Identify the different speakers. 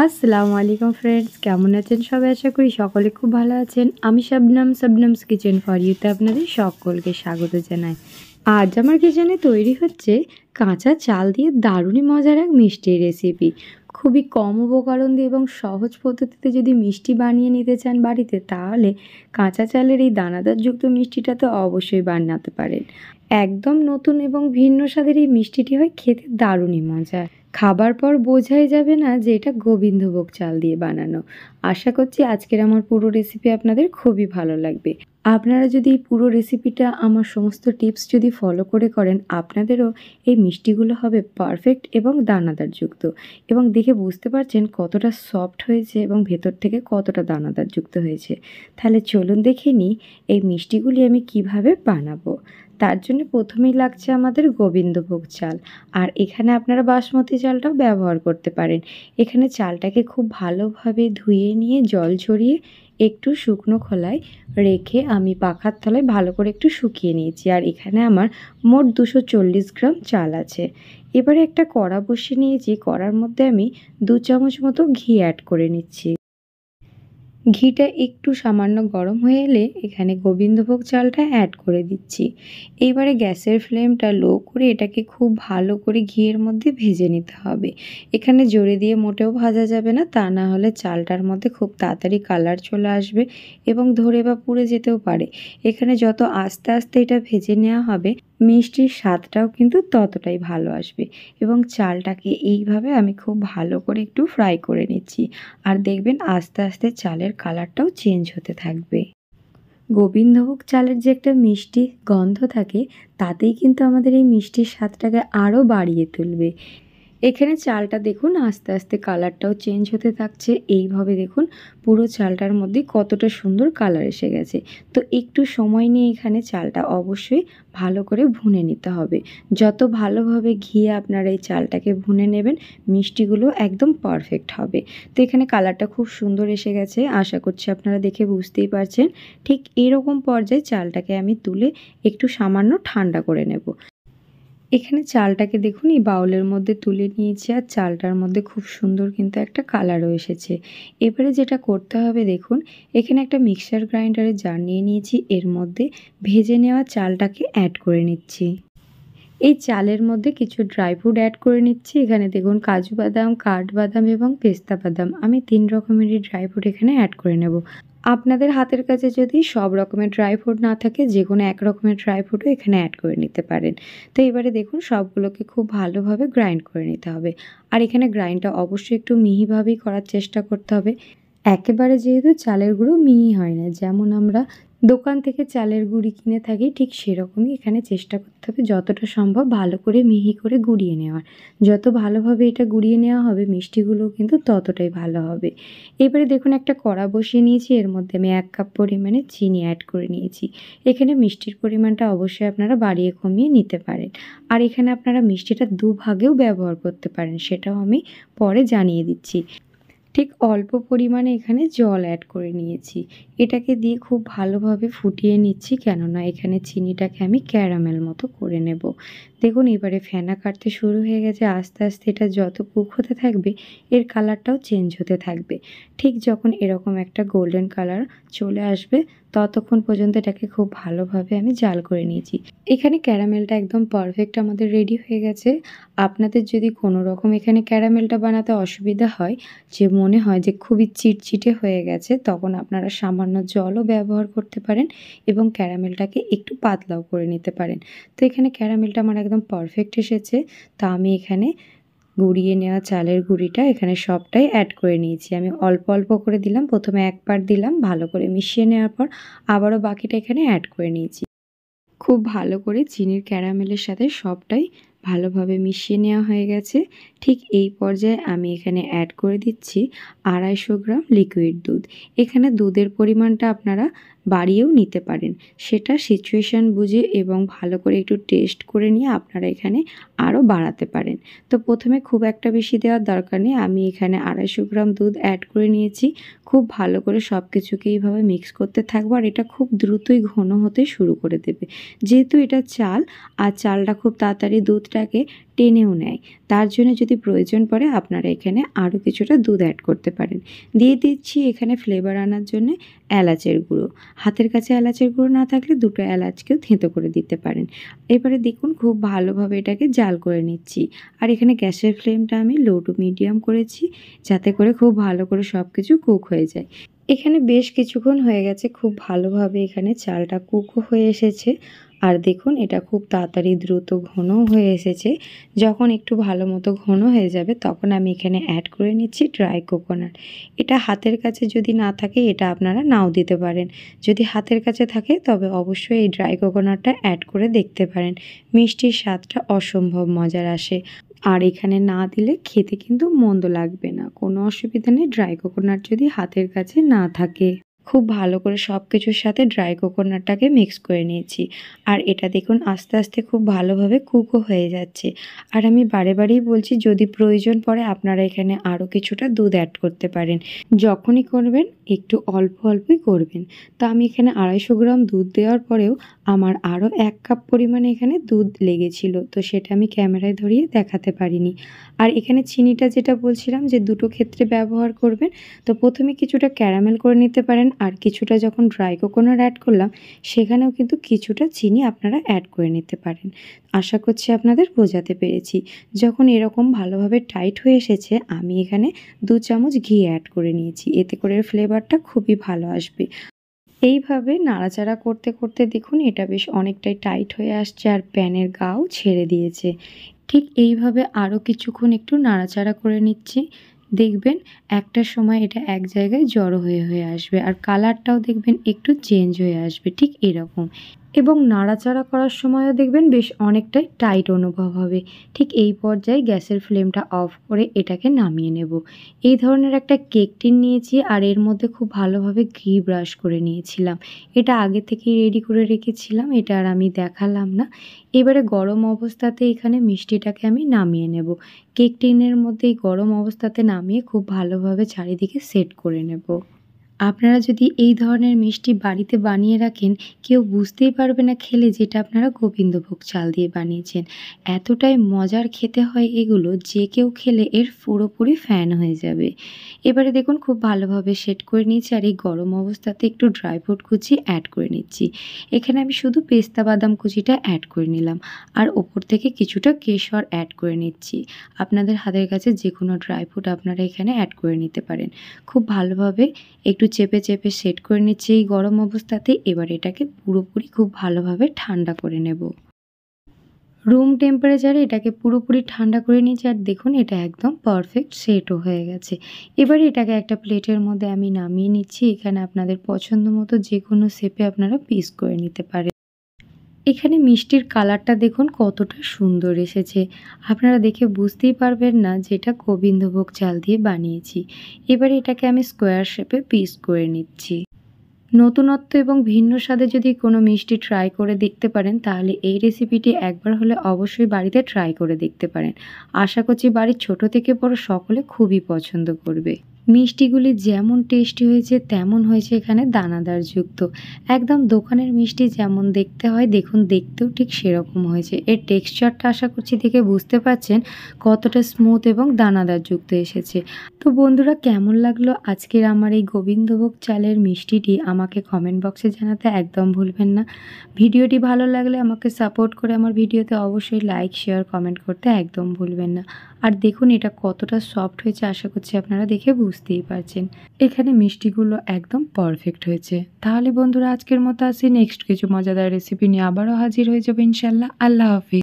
Speaker 1: আসসালামু আলাইকুম ফ্রেন্ডস কেমন আছেন সবাই আশা করি সকলে খুব ভালো আছেন আমি শবনাম শবনামস কিচেন ফর ইউতে আপনাদের সকলকে স্বাগত জানাই আজ আমার কিচেনে তৈরি হচ্ছে কাঁচা চাল দিয়ে দারুণই মজার এক মিষ্টির রেসিপি খুবই কম উপকরণ দিয়ে এবং সহজ পদ্ধতিতে যদি মিষ্টি বানিয়ে নিতে চান বাড়িতে তাহলে কাঁচা চালের এই দানাদারযুক্ত মিষ্টিটা তো অবশ্যই বানাতে পারেন একদম নতুন এবং ভিন্ন স্বাদের এই মিষ্টিটি হয় খেতে দারুণই মজা খাবার পর বোঝাই যাবে না যে এটা গোবিন্দভোগ চাল দিয়ে বানানো আশা করছি আজকের আমার পুরো রেসিপি আপনাদের খুবই ভালো লাগবে আপনারা যদি এই পুরো রেসিপিটা আমার সমস্ত টিপস যদি ফলো করে করেন আপনাদেরও এই মিষ্টিগুলো হবে পারফেক্ট এবং দানাদারযুক্ত এবং দেখে বুঝতে পারছেন কতটা সফট হয়েছে এবং ভেতর থেকে কতটা দানাদার যুক্ত হয়েছে তাহলে চলুন দেখে নিই এই মিষ্টিগুলি আমি কিভাবে বানাবো তার জন্য প্রথমেই লাগছে আমাদের গোবিন্দভোগ চাল আর এখানে আপনারা বাসমতি চালটাও ব্যবহার করতে পারেন এখানে চালটাকে খুব ভালোভাবে ধুয়ে নিয়ে জল ঝরিয়ে একটু শুকনো খোলায় রেখে আমি পাখার তলায় ভালো করে একটু শুকিয়ে নিয়েছি আর এখানে আমার মোট দুশো গ্রাম চাল আছে এবারে একটা কড়া বসিয়ে নিয়েছি কড়ার মধ্যে আমি দু চামচ মতো ঘি অ্যাড করে নিচ্ছি ঘিটা একটু সামান্য গরম হয়ে এলে এখানে গোবিন্দভোগ চালটা অ্যাড করে দিচ্ছি এইবারে গ্যাসের ফ্লেমটা লো করে এটাকে খুব ভালো করে ঘিয়ের মধ্যে ভেজে নিতে হবে এখানে জোরে দিয়ে মোটেও ভাজা যাবে না তা না হলে চালটার মধ্যে খুব তাড়াতাড়ি কালার চলে আসবে এবং ধরে বা পুড়ে যেতেও পারে এখানে যত আস্তে আস্তে এটা ভেজে নেওয়া হবে মিষ্টির স্বাদটাও কিন্তু ততটাই ভালো আসবে এবং চালটাকে এইভাবে আমি খুব ভালো করে একটু ফ্রাই করে নিচ্ছি আর দেখবেন আস্তে আস্তে চালের কালারটাও চেঞ্জ হতে থাকবে গোবিন্দভোগ চালের যে একটা মিষ্টি গন্ধ থাকে তাতেই কিন্তু আমাদের এই মিষ্টির স্বাদটাকে আরও বাড়িয়ে তুলবে এখানে চালটা দেখুন আস্তে আস্তে কালারটাও চেঞ্জ হতে থাকছে এইভাবে দেখুন পুরো চালটার মধ্যে কতটা সুন্দর কালার এসে গেছে তো একটু সময় নিয়ে এখানে চালটা অবশ্যই ভালো করে ভুনে নিতে হবে যত ভালোভাবে ঘিয়ে আপনারা এই চালটাকে ভুনে নেবেন মিষ্টিগুলো একদম পারফেক্ট হবে তো এখানে কালারটা খুব সুন্দর এসে গেছে আশা করছি আপনারা দেখে বুঝতেই পারছেন ঠিক এরকম পর্যায়ে চালটাকে আমি তুলে একটু সামান্য ঠান্ডা করে নেব এখানে চালটাকে দেখুন এই বাউলের মধ্যে তুলে নিয়েছি আর চালটার মধ্যে খুব সুন্দর কিন্তু একটা কালারও এসেছে এবারে যেটা করতে হবে দেখুন এখানে একটা মিক্সার গ্রাইন্ডারে জার নিয়ে নিয়েছি এর মধ্যে ভেজে নেওয়া চালটাকে অ্যাড করে নিচ্ছি এই চালের মধ্যে কিছু ড্রাই ফ্রুট অ্যাড করে নিচ্ছি এখানে দেখুন কাজু বাদাম কাঠবাদাম এবং পেস্তা বাদাম আমি তিন রকমেরই ড্রাই ফ্রুট এখানে অ্যাড করে নেব আপনাদের হাতের কাছে যদি সব রকমের ড্রাই ফ্রুট না থাকে যে কোনো এক রকমের ড্রাই ফ্রুটও এখানে অ্যাড করে নিতে পারেন তো এবারে দেখুন সবগুলোকে খুব ভালোভাবে গ্রাইন্ড করে নিতে হবে আর এখানে গ্রাইন্ডটা অবশ্যই একটু মিহিভাবেই করার চেষ্টা করতে হবে একেবারে যেহেতু চালের গুঁড়ো মিহি হয় না যেমন আমরা দোকান থেকে চালের গুঁড়ি কিনে থাকি ঠিক সেরকমই এখানে চেষ্টা করতে হবে যতটা সম্ভব ভালো করে মিহি করে গুঁড়িয়ে নেওয়ার যত ভালোভাবে এটা গুঁড়িয়ে নেওয়া হবে মিষ্টিগুলো কিন্তু ততটাই ভালো হবে এবারে দেখুন একটা কড়া বসিয়ে নিয়েছি এর মধ্যে আমি এক কাপ পরিমাণে চিনি অ্যাড করে নিয়েছি এখানে মিষ্টির পরিমাণটা অবশ্যই আপনারা বাড়িয়ে কমিয়ে নিতে পারেন আর এখানে আপনারা মিষ্টিটা দুভাগেও ব্যবহার করতে পারেন সেটাও আমি পরে জানিয়ে দিচ্ছি ঠিক অল্প পরিমাণে এখানে জল অ্যাড করে নিয়েছি এটাকে দিয়ে খুব ভালোভাবে ফুটিয়ে নিচ্ছি কেননা এখানে চিনিটাকে আমি ক্যারামেল মতো করে নেব দেখুন এবারে ফেনা কাটতে শুরু হয়ে গেছে আস্তে আস্তে এটা যত কুক হতে থাকবে এর কালারটাও চেঞ্জ হতে থাকবে ঠিক যখন এরকম একটা গোল্ডেন কালার চলে আসবে ততক্ষণ পর্যন্ত এটাকে খুব ভালোভাবে আমি জাল করে নিয়েছি এখানে ক্যারামেলটা একদম পারফেক্ট আমাদের রেডি হয়ে গেছে আপনাদের যদি কোনো রকম এখানে ক্যারামেলটা বানাতে অসুবিধা হয় যে মনে হয় যে খুবই চিটচিটে হয়ে গেছে তখন আপনারা সামান্য জলও ব্যবহার করতে পারেন এবং ক্যারামেলটাকে একটু পাতলাও করে নিতে পারেন তো এখানে ক্যারামেলটা আমার একদম পারফেক্ট এসেছে তা আমি এখানে গুঁড়িয়ে নেওয়া চালের গুঁড়িটা এখানে সবটাই অ্যাড করে নিয়েছি আমি অল্প অল্প করে দিলাম প্রথমে এক দিলাম ভালো করে মিশিয়ে নেওয়ার পর আবারও বাকিটা এখানে অ্যাড করে নিয়েছি খুব ভালো করে চিনির ক্যারামেলের সাথে সবটাই ভালোভাবে মিশিয়ে নেওয়া হয়ে গেছে ঠিক এই পর্যায়ে আমি এখানে অ্যাড করে দিচ্ছি আড়াইশো গ্রাম লিকুইড দুধ এখানে দুধের পরিমাণটা আপনারা বাড়িয়েও নিতে পারেন সেটা সিচুয়েশান বুঝে এবং ভালো করে একটু টেস্ট করে নিয়ে আপনারা এখানে আরও বাড়াতে পারেন তো প্রথমে খুব একটা বেশি দেওয়ার দরকার নেই আমি এখানে আড়াইশো গ্রাম দুধ অ্যাড করে নিয়েছি খুব ভালো করে সব কিছুকে এইভাবে মিক্স করতে থাকবো আর এটা খুব দ্রুতই ঘন হতে শুরু করে দেবে যেহেতু এটা চাল আর চালটা খুব তাড়াতাড়ি দুধ দুধটাকে টেনেও নেয় তার জন্য যদি প্রয়োজন পড়ে আপনারা এখানে আরও কিছুটা দুধ অ্যাড করতে পারেন দিয়ে দিচ্ছি এখানে ফ্লেভার আনার জন্য এলাচের গুঁড়ো হাতের কাছে এলাচের গুঁড়ো না থাকলে দুটো এলাচকেও থেঁতো করে দিতে পারেন এবারে দেখুন খুব ভালোভাবে এটাকে জাল করে নিচ্ছি আর এখানে গ্যাসের ফ্লেমটা আমি লো টু মিডিয়াম করেছি যাতে করে খুব ভালো করে সব কিছু কুক হয়ে যায় এখানে বেশ কিছুক্ষণ হয়ে গেছে খুব ভালোভাবে এখানে চালটা কুকও হয়ে এসেছে আর দেখুন এটা খুব তাড়াতাড়ি দ্রুত ঘন হয়ে এসেছে যখন একটু ভালো মতো ঘন হয়ে যাবে তখন আমি এখানে অ্যাড করে নিচ্ছি ড্রাই কোকোনাট এটা হাতের কাছে যদি না থাকে এটা আপনারা নাও দিতে পারেন যদি হাতের কাছে থাকে তবে অবশ্যই এই ড্রাই কোকোনাটটা অ্যাড করে দেখতে পারেন মিষ্টির স্বাদটা অসম্ভব মজার আসে আর এখানে না দিলে খেতে কিন্তু মন্দ লাগবে না কোনো অসুবিধা নেই ড্রাই কোকোনাট যদি হাতের কাছে না থাকে খুব ভালো করে সব কিছুর সাথে ড্রাই কোকোনাটটাকে মিক্স করে নিয়েছি আর এটা দেখুন আস্তে আস্তে খুব ভালোভাবে কুকো হয়ে যাচ্ছে আর আমি বারে বারেই বলছি যদি প্রয়োজন পড়ে আপনারা এখানে আরও কিছুটা দুধ অ্যাড করতে পারেন যখনই করবেন একটু অল্প অল্পই করবেন তো আমি এখানে আড়াইশো গ্রাম দুধ দেওয়ার পরেও আমার আরও এক কাপ পরিমাণে এখানে দুধ লেগেছিল তো সেটা আমি ক্যামেরায় ধরিয়ে দেখাতে পারিনি আর এখানে চিনিটা যেটা বলছিলাম যে দুটো ক্ষেত্রে ব্যবহার করবেন তো প্রথমে কিছুটা ক্যারামেল করে নিতে পারেন আর কিছুটা যখন ড্রাই কোকোনাট অ্যাড করলাম সেখানেও কিন্তু কিছুটা চিনি আপনারা অ্যাড করে নিতে পারেন আশা করছি আপনাদের বোঝাতে পেরেছি যখন এরকম ভালোভাবে টাইট হয়ে এসেছে আমি এখানে দু চামচ ঘি অ্যাড করে নিয়েছি এতে করে ফ্লেভারটা খুবই ভালো আসবে এইভাবে নাড়াচাড়া করতে করতে দেখুন এটা বেশ অনেকটাই টাইট হয়ে আসছে আর প্যানের গাও ছেড়ে দিয়েছে ঠিক এইভাবে আরও কিছুক্ষণ একটু নাড়াচাড়া করে নিচ্ছি দেখবেন একটা সময় এটা এক জায়গায় জড়ো হয়ে হয়ে আসবে আর কালারটাও দেখবেন একটু চেঞ্জ হয়ে আসবে ঠিক এরকম এবং নাড়াচাড়া করার সময়ও দেখবেন বেশ অনেকটাই টাইট অনুভব হবে ঠিক এই পর্যায়ে গ্যাসের ফ্লেমটা অফ করে এটাকে নামিয়ে নেব এই ধরনের একটা কেক টিন নিয়েছি আর এর মধ্যে খুব ভালোভাবে ঘি ব্রাশ করে নিয়েছিলাম এটা আগে থেকেই রেডি করে রেখেছিলাম এটা আর আমি দেখালাম না এবারে গরম অবস্থাতে এখানে মিষ্টিটাকে আমি নামিয়ে নেব কেক টিনের মধ্যে এই গরম অবস্থাতে নামিয়ে খুব ভালোভাবে চারিদিকে সেট করে নেব আপনারা যদি এই ধরনের মিষ্টি বাড়িতে বানিয়ে রাখেন কেউ বুঝতেই পারবে না খেলে যেটা আপনারা গোবিন্দভোগ চাল দিয়ে বানিয়েছেন এতটাই মজার খেতে হয় এগুলো যে কেউ খেলে এর পুরোপুরি ফ্যান হয়ে যাবে এবারে দেখুন খুব ভালোভাবে সেট করে নিয়েছি আর এই গরম অবস্থাতে একটু ড্রাই ফ্রুট কুচি অ্যাড করে নিচ্ছি এখানে আমি শুধু পেস্তা বাদাম কুচিটা অ্যাড করে নিলাম আর ওপর থেকে কিছুটা কেশর অ্যাড করে নিচ্ছি আপনাদের হাতের কাছে যে কোনো ড্রাই ফ্রুট আপনারা এখানে অ্যাড করে নিতে পারেন খুব ভালোভাবে একটু চেপে চেপে সেট করে নিচ্ছি এই গরম অবস্থাতে এবার এটাকে পুরোপুরি খুব ভালোভাবে ঠান্ডা করে নেব রুম টেম্পারেচারে এটাকে পুরোপুরি ঠান্ডা করে নিয়েছি আর দেখুন এটা একদম পারফেক্ট সেটও হয়ে গেছে এবার এটাকে একটা প্লেটের মধ্যে আমি নামিয়ে নিচ্ছি এখানে আপনাদের পছন্দ মতো যে কোনো শেপে আপনারা পিস করে নিতে পারেন এখানে মিষ্টির কালারটা দেখুন কতটা সুন্দর এসেছে আপনারা দেখে বুঝতেই পারবেন না যে এটা গোবিন্দভোগ চাল দিয়ে বানিয়েছি এবারে এটাকে আমি স্কোয়ার শেপে পিস করে নিচ্ছি নতুনত্ব এবং ভিন্ন স্বাদে যদি কোনো মিষ্টি ট্রাই করে দেখতে পারেন তাহলে এই রেসিপিটি একবার হলে অবশ্যই বাড়িতে ট্রাই করে দেখতে পারেন আশা করছি বাড়ির ছোট থেকে বড় সকলে খুবই পছন্দ করবে মিষ্টিগুলি যেমন টেস্টি হয়েছে তেমন হয়েছে এখানে দানাদার যুক্ত একদম দোকানের মিষ্টি যেমন দেখতে হয় দেখুন দেখতেও ঠিক সেরকম হয়েছে এর টেক্সচারটা আশা করছি দেখে বুঝতে পারছেন কতটা স্মুথ এবং দানাদার যুক্ত এসেছে তো বন্ধুরা কেমন লাগলো আজকের আমার এই গোবিন্দভোগ চালের মিষ্টিটি আমাকে কমেন্ট বক্সে জানাতে একদম ভুলবেন না ভিডিওটি ভালো লাগলে আমাকে সাপোর্ট করে আমার ভিডিওতে অবশ্যই লাইক শেয়ার কমেন্ট করতে একদম ভুলবেন না আর দেখুন এটা কতটা সফট হয়েছে আশা করছি আপনারা দেখে বুঝতেই পারছেন এখানে মিষ্টিগুলো একদম পারফেক্ট হয়েছে তাহলে বন্ধুরা আজকের মতো আসি নেক্সট কিছু মজাদার রেসিপি নিয়ে আবারও হাজির হয়ে যাবে ইনশাল্লাহ আল্লাহ হাফিজ